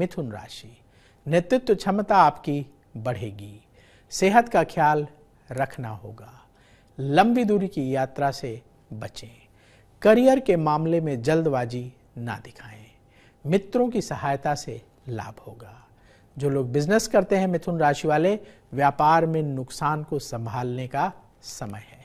मिथुन राशि नेतृत्व क्षमता आपकी बढ़ेगी सेहत का ख्याल रखना होगा लंबी दूरी की यात्रा से बचें करियर के मामले में जल्दबाजी ना दिखाएं मित्रों की सहायता से लाभ होगा जो लोग बिजनेस करते हैं मिथुन राशि वाले व्यापार में नुकसान को संभालने का समय है